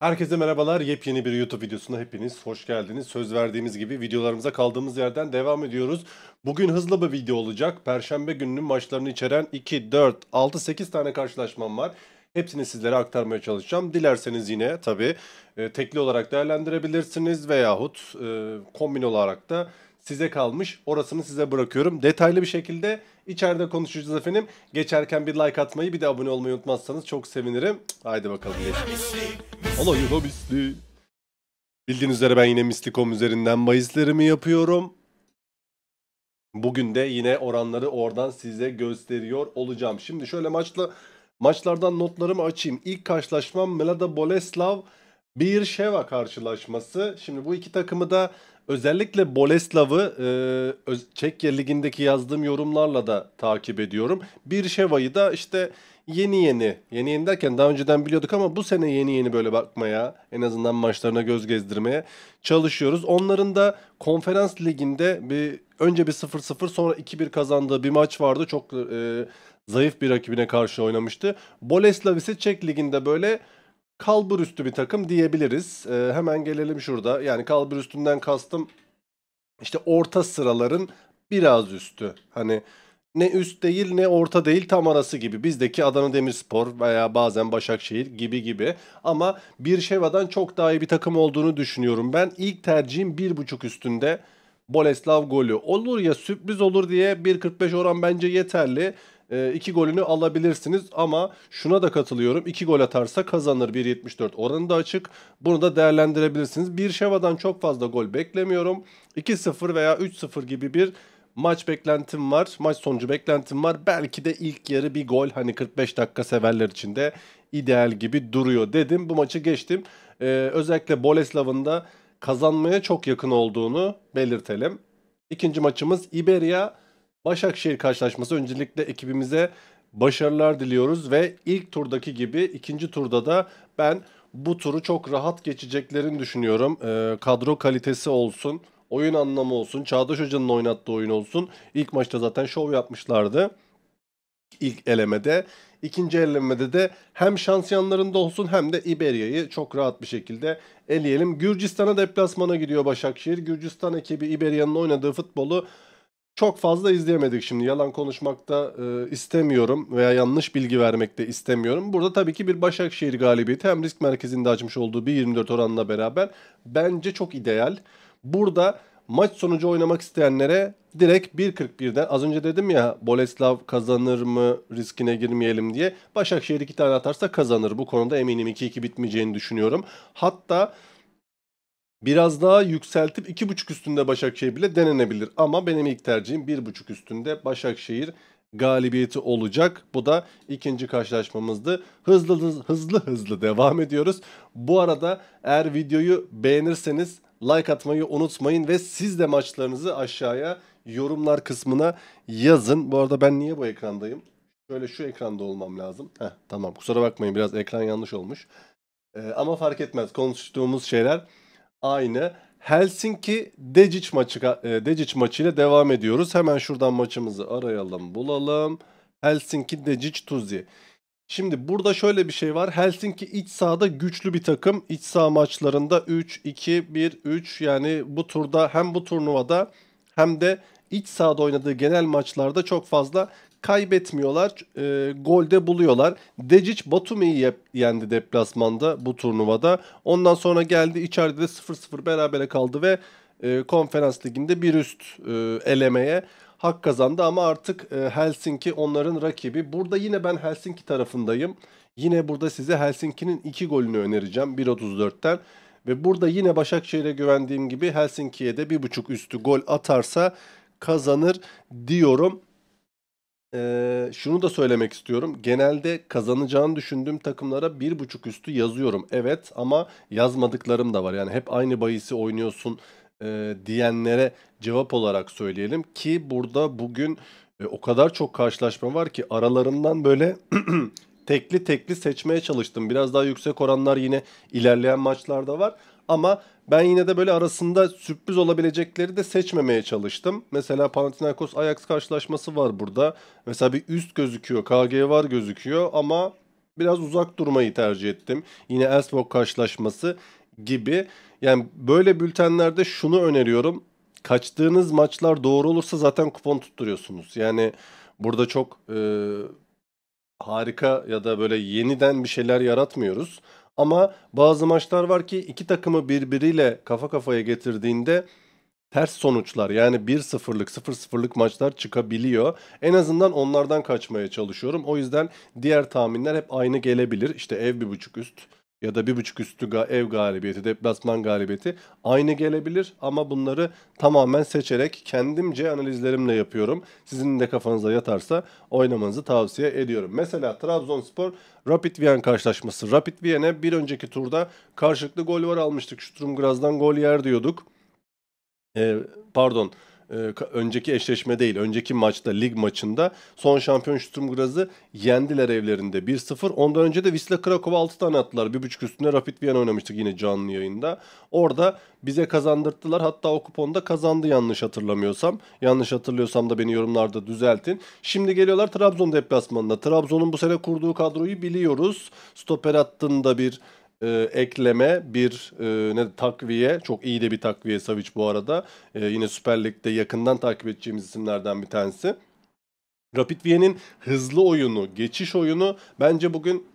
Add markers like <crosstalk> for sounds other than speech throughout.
Herkese merhabalar. Yepyeni bir YouTube videosuna hepiniz hoş geldiniz. Söz verdiğimiz gibi videolarımıza kaldığımız yerden devam ediyoruz. Bugün hızlı bir video olacak. Perşembe gününün maçlarını içeren 2, 4, 6, 8 tane karşılaşmam var. Hepsini sizlere aktarmaya çalışacağım. Dilerseniz yine tabii e, tekli olarak değerlendirebilirsiniz veyahut e, kombin olarak da size kalmış. Orasını size bırakıyorum. Detaylı bir şekilde içeride konuşacağız efendim. Geçerken bir like atmayı bir de abone olmayı unutmazsanız çok sevinirim. Haydi bakalım. Alayına misli. Bildiğiniz üzere ben yine Mislikom üzerinden bahislerimi yapıyorum. Bugün de yine oranları oradan size gösteriyor olacağım. Şimdi şöyle maçla maçlardan notlarımı açayım. İlk karşılaşmam Melada Boleslav Birşeva karşılaşması. Şimdi bu iki takımı da Özellikle Boleslav'ı e, Çekya Ligi'ndeki yazdığım yorumlarla da takip ediyorum. Bir Şeva'yı da işte yeni yeni, yeni yeni derken daha önceden biliyorduk ama bu sene yeni yeni böyle bakmaya, en azından maçlarına göz gezdirmeye çalışıyoruz. Onların da konferans liginde bir önce bir 0-0 sonra 2-1 kazandığı bir maç vardı. Çok e, zayıf bir rakibine karşı oynamıştı. Boleslav ise Çek Ligi'nde böyle kalbur üstü bir takım diyebiliriz. E, hemen gelelim şurada. Yani kalbur üstünden kastım işte orta sıraların biraz üstü. Hani ne üst değil ne orta değil tam arası gibi. Bizdeki Adana Demirspor veya bazen Başakşehir gibi gibi. Ama bir Şeva'dan çok daha iyi bir takım olduğunu düşünüyorum. Ben ilk tercihim 1.5 üstünde Boleslav golü. Olur ya sürpriz olur diye 1.45 oran bence yeterli e, golünü alabilirsiniz ama şuna da katılıyorum. 2 gol atarsa kazanır 1.74 oranı da açık. Bunu da değerlendirebilirsiniz. Bir Şeva'dan çok fazla gol beklemiyorum. 2-0 veya 3-0 gibi bir maç beklentim var. Maç sonucu beklentim var. Belki de ilk yarı bir gol hani 45 dakika severler için de ideal gibi duruyor dedim. Bu maçı geçtim. Ee, özellikle Boleslav'ın da kazanmaya çok yakın olduğunu belirtelim. İkinci maçımız İberia. Başakşehir karşılaşması öncelikle ekibimize başarılar diliyoruz ve ilk turdaki gibi ikinci turda da ben bu turu çok rahat geçeceklerini düşünüyorum. Ee, kadro kalitesi olsun, oyun anlamı olsun, Çağdaş Hoca'nın oynattığı oyun olsun. İlk maçta zaten şov yapmışlardı. İlk elemede. ikinci elemede de hem şans yanlarında olsun hem de İberya'yı çok rahat bir şekilde eleyelim. Gürcistan'a deplasmana gidiyor Başakşehir. Gürcistan ekibi İberya'nın oynadığı futbolu çok fazla izleyemedik şimdi. Yalan konuşmakta e, istemiyorum veya yanlış bilgi vermek de istemiyorum. Burada tabii ki bir Başakşehir galibiyeti hem risk merkezinde açmış olduğu bir 24 oranla beraber bence çok ideal. Burada maç sonucu oynamak isteyenlere direkt 1.41'den az önce dedim ya Boleslav kazanır mı riskine girmeyelim diye. Başakşehir iki tane atarsa kazanır. Bu konuda eminim 2-2 bitmeyeceğini düşünüyorum. Hatta Biraz daha yükseltip 2.5 üstünde Başakşehir bile denenebilir. Ama benim ilk tercihim 1.5 üstünde Başakşehir galibiyeti olacak. Bu da ikinci karşılaşmamızdı. Hızlı hızlı hızlı, devam ediyoruz. Bu arada eğer videoyu beğenirseniz like atmayı unutmayın ve siz de maçlarınızı aşağıya yorumlar kısmına yazın. Bu arada ben niye bu ekrandayım? Şöyle şu ekranda olmam lazım. Heh, tamam kusura bakmayın biraz ekran yanlış olmuş. Ee, ama fark etmez konuştuğumuz şeyler Aynı. Helsinki Decic maçı e, Decic maçıyla devam ediyoruz. Hemen şuradan maçımızı arayalım, bulalım. Helsinki Decic Tuzi. Şimdi burada şöyle bir şey var. Helsinki iç sahada güçlü bir takım. İç saha maçlarında 3 2 1 3 yani bu turda hem bu turnuvada hem de iç sahada oynadığı genel maçlarda çok fazla kaybetmiyorlar. E, golde buluyorlar. Decic Batumi'yi yendi deplasmanda bu turnuvada. Ondan sonra geldi içeride de 0-0 berabere kaldı ve e, konferans liginde bir üst e, elemeye hak kazandı ama artık e, Helsinki onların rakibi. Burada yine ben Helsinki tarafındayım. Yine burada size Helsinki'nin iki golünü önereceğim 1.34'ten. Ve burada yine Başakşehir'e güvendiğim gibi Helsinki'ye de bir buçuk üstü gol atarsa kazanır diyorum. Ee, şunu da söylemek istiyorum. Genelde kazanacağını düşündüğüm takımlara bir buçuk üstü yazıyorum. Evet ama yazmadıklarım da var. Yani hep aynı bayisi oynuyorsun e, diyenlere cevap olarak söyleyelim ki burada bugün e, o kadar çok karşılaşma var ki aralarından böyle <clears throat> tekli tekli seçmeye çalıştım. Biraz daha yüksek oranlar yine ilerleyen maçlarda var. Ama ben yine de böyle arasında sürpriz olabilecekleri de seçmemeye çalıştım. Mesela Panathinaikos Ajax karşılaşması var burada. Mesela bir üst gözüküyor, KG var gözüküyor ama biraz uzak durmayı tercih ettim. Yine Elsborg karşılaşması gibi. Yani böyle bültenlerde şunu öneriyorum. Kaçtığınız maçlar doğru olursa zaten kupon tutturuyorsunuz. Yani burada çok e, harika ya da böyle yeniden bir şeyler yaratmıyoruz. Ama bazı maçlar var ki iki takımı birbiriyle kafa kafaya getirdiğinde ters sonuçlar yani 1-0'lık 0-0'lık maçlar çıkabiliyor. En azından onlardan kaçmaya çalışıyorum. O yüzden diğer tahminler hep aynı gelebilir. İşte ev bir buçuk üst ya da bir buçuk üstü ev galibiyeti, deplasman galibiyeti aynı gelebilir ama bunları tamamen seçerek kendimce analizlerimle yapıyorum. Sizin de kafanıza yatarsa oynamanızı tavsiye ediyorum. Mesela Trabzonspor Rapid Wien karşılaşması. Rapid Wien'e bir önceki turda karşılıklı gol var almıştık. Sturm Graz'dan gol yer diyorduk. Ee, pardon. E, önceki eşleşme değil, önceki maçta, lig maçında son şampiyon Sturm Graz'ı yendiler evlerinde 1-0. Ondan önce de Wisla Krakow'a 6 tane attılar. 1.5 üstüne Rapid Vienna oynamıştık yine canlı yayında. Orada bize kazandırttılar. Hatta o kuponda kazandı yanlış hatırlamıyorsam. Yanlış hatırlıyorsam da beni yorumlarda düzeltin. Şimdi geliyorlar Trabzon deplasmanına. Trabzon'un bu sene kurduğu kadroyu biliyoruz. Stoper hattında bir e, ekleme, bir e, ne takviye. Çok iyi de bir takviye Savic bu arada. E, yine Süper Lig'de yakından takip edeceğimiz isimlerden bir tanesi. Rapid Viyen'in hızlı oyunu, geçiş oyunu bence bugün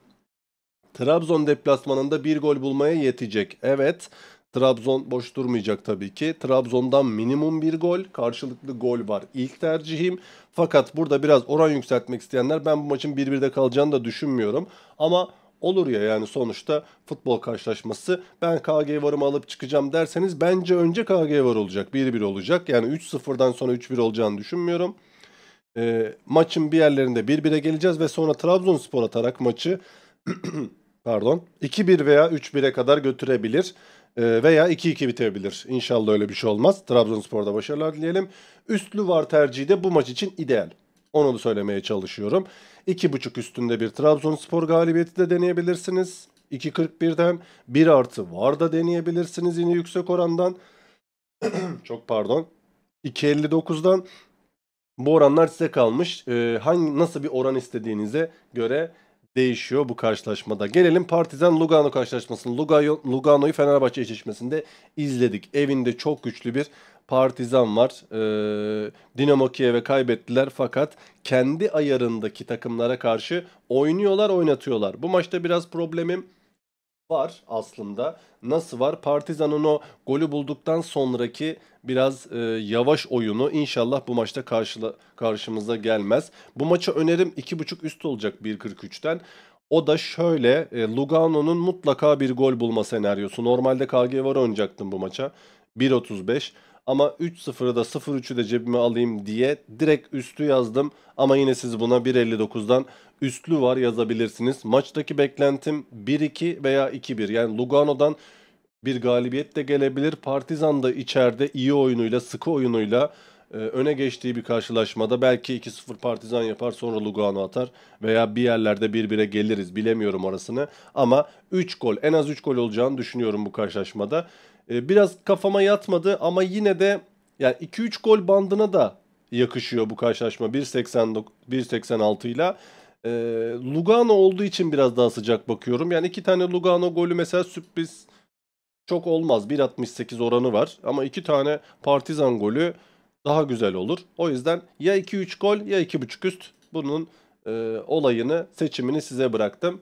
Trabzon deplasmanında bir gol bulmaya yetecek. Evet, Trabzon boş durmayacak tabii ki. Trabzon'dan minimum bir gol, karşılıklı gol var. ilk tercihim. Fakat burada biraz oran yükseltmek isteyenler ben bu maçın 1-1'de kalacağını da düşünmüyorum. Ama olur ya yani sonuçta futbol karşılaşması ben KG varımı alıp çıkacağım derseniz bence önce KG var olacak 1-1 olacak yani 3-0'dan sonra 3-1 olacağını düşünmüyorum. E, maçın bir yerlerinde 1-1'e geleceğiz ve sonra Trabzonspor atarak maçı <clears throat> pardon 2-1 veya 3-1'e kadar götürebilir ee, veya 2-2 bitebilir. İnşallah öyle bir şey olmaz. Trabzonspor'da başarılar dileyelim. Üstlü var tercihi de bu maç için ideal. Onu da söylemeye çalışıyorum. 2.5 üstünde bir Trabzonspor galibiyeti de deneyebilirsiniz. 2.41'den 1 artı var da deneyebilirsiniz yine yüksek orandan. <clears throat> Çok pardon. 2.59'dan bu oranlar size kalmış. Ee, hangi nasıl bir oran istediğinize göre değişiyor bu karşılaşmada. Gelelim Partizan Lugano karşılaşmasına. Lugano, Lugano'yu Fenerbahçe eşleşmesinde izledik. Evinde çok güçlü bir Partizan var. Ee, Dinamo Kiev'e kaybettiler fakat kendi ayarındaki takımlara karşı oynuyorlar oynatıyorlar. Bu maçta biraz problemim var aslında. Nasıl var? Partizan'ın o golü bulduktan sonraki biraz e, yavaş oyunu inşallah bu maçta karşıla, karşımıza gelmez. Bu maça önerim 2.5 üst olacak 1.43'ten. O da şöyle e, Lugano'nun mutlaka bir gol bulma senaryosu. Normalde KG var oynayacaktım bu maça. 1.35 ama 3.0'ı da 0.3'ü de cebime alayım diye direkt üstü yazdım. Ama yine siz buna 1.59'dan üstlü var yazabilirsiniz. Maçtaki beklentim 1-2 veya 2-1 yani Lugano'dan bir galibiyet de gelebilir. Partizan da içeride iyi oyunuyla, sıkı oyunuyla ee, öne geçtiği bir karşılaşmada belki 2-0 Partizan yapar sonra Lugano atar veya bir yerlerde 1-1'e geliriz bilemiyorum orasını ama 3 gol en az 3 gol olacağını düşünüyorum bu karşılaşmada. Ee, biraz kafama yatmadı ama yine de yani 2-3 gol bandına da yakışıyor bu karşılaşma 1.86 ile. Ee, Lugano olduğu için biraz daha sıcak bakıyorum. Yani iki tane Lugano golü mesela sürpriz çok olmaz. 1.68 oranı var. Ama iki tane Partizan golü daha güzel olur. O yüzden ya 2-3 gol ya 2.5 üst bunun e, olayını seçimini size bıraktım.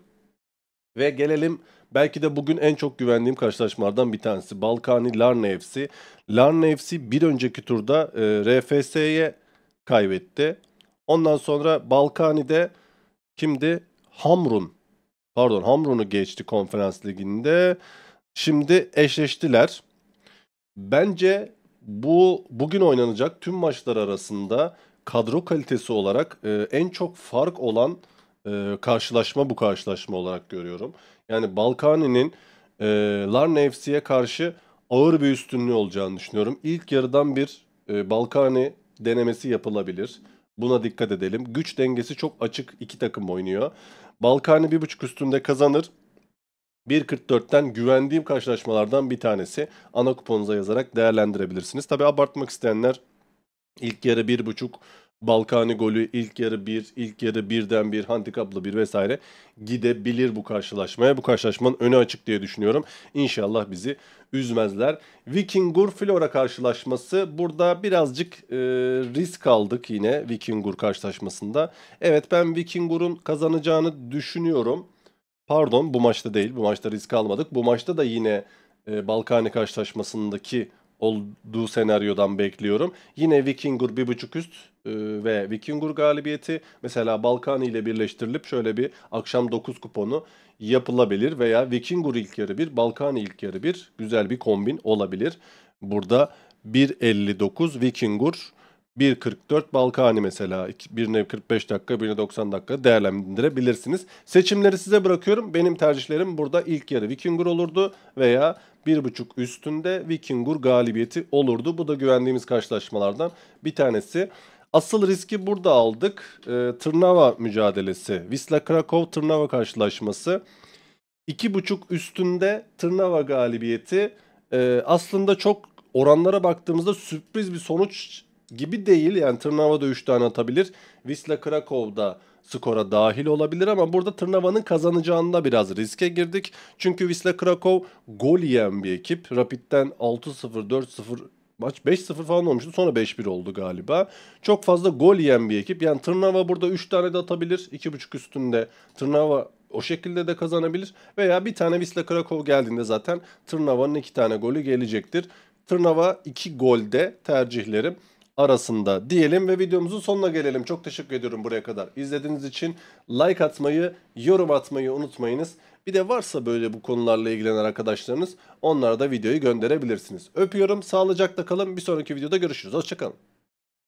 Ve gelelim belki de bugün en çok güvendiğim karşılaşmalardan bir tanesi. Balkani Larne FC. Larne FC bir önceki turda e, RFS'ye kaybetti. Ondan sonra Balkani'de kimdi? Hamrun. Pardon Hamrun'u geçti konferans liginde. Şimdi eşleştiler. Bence bu bugün oynanacak tüm maçlar arasında kadro kalitesi olarak e, en çok fark olan e, karşılaşma bu karşılaşma olarak görüyorum. Yani Balkani'nin e, Larne FC'ye karşı ağır bir üstünlüğü olacağını düşünüyorum. İlk yarıdan bir e, Balkani denemesi yapılabilir. Buna dikkat edelim. Güç dengesi çok açık iki takım oynuyor. Balkani bir buçuk üstünde kazanır. 1.44'ten güvendiğim karşılaşmalardan bir tanesi. Ana kuponunuza yazarak değerlendirebilirsiniz. Tabi abartmak isteyenler ilk yarı 1.5 Balkani golü ilk yarı 1, ilk yarı birden bir handikaplı bir vesaire gidebilir bu karşılaşmaya. Bu karşılaşmanın önü açık diye düşünüyorum. İnşallah bizi üzmezler. Vikingur Flora karşılaşması burada birazcık e, risk aldık yine Vikingur karşılaşmasında. Evet ben Vikingur'un kazanacağını düşünüyorum. Pardon bu maçta değil. Bu maçta risk almadık. Bu maçta da yine e, Balkani karşılaşmasındaki olduğu senaryodan bekliyorum. Yine Vikingur bir buçuk üst e, ve Vikingur galibiyeti mesela Balkani ile birleştirilip şöyle bir akşam 9 kuponu yapılabilir veya Vikingur ilk yarı bir Balkani ilk yarı bir güzel bir kombin olabilir. Burada 1.59 Vikingur 1.44 Balkani mesela. Birine 45 dakika, birine 90 dakika değerlendirebilirsiniz. Seçimleri size bırakıyorum. Benim tercihlerim burada ilk yarı Vikingur olurdu veya 1.5 üstünde Vikingur galibiyeti olurdu. Bu da güvendiğimiz karşılaşmalardan bir tanesi. Asıl riski burada aldık. E, ee, Tırnava mücadelesi. Wisla Krakow Tırnava karşılaşması. 2.5 üstünde Tırnava galibiyeti. E, aslında çok oranlara baktığımızda sürpriz bir sonuç gibi değil. Yani Tırnava da 3 tane atabilir. Wisla Krakow da skora dahil olabilir ama burada Tırnava'nın kazanacağında biraz riske girdik. Çünkü Wisla Krakow gol yiyen bir ekip. Rapid'den 6-0, 4-0 maç 5-0 falan olmuştu. Sonra 5-1 oldu galiba. Çok fazla gol yiyen bir ekip. Yani Tırnava burada 3 tane de atabilir. 2.5 üstünde Tırnava o şekilde de kazanabilir. Veya bir tane Wisla Krakow geldiğinde zaten Tırnava'nın 2 tane golü gelecektir. Tırnava 2 golde tercihlerim arasında diyelim ve videomuzun sonuna gelelim. Çok teşekkür ediyorum buraya kadar. İzlediğiniz için like atmayı, yorum atmayı unutmayınız. Bir de varsa böyle bu konularla ilgilenen arkadaşlarınız onlara da videoyu gönderebilirsiniz. Öpüyorum, sağlıcakla kalın. Bir sonraki videoda görüşürüz. Hoşçakalın.